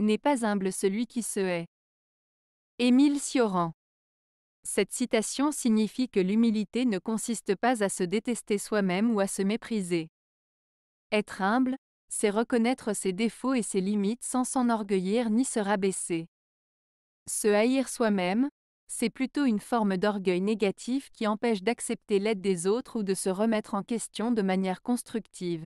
N'est pas humble celui qui se hait. Émile Cioran. Cette citation signifie que l'humilité ne consiste pas à se détester soi-même ou à se mépriser. Être humble, c'est reconnaître ses défauts et ses limites sans s'enorgueillir ni se rabaisser. Se haïr soi-même, c'est plutôt une forme d'orgueil négatif qui empêche d'accepter l'aide des autres ou de se remettre en question de manière constructive.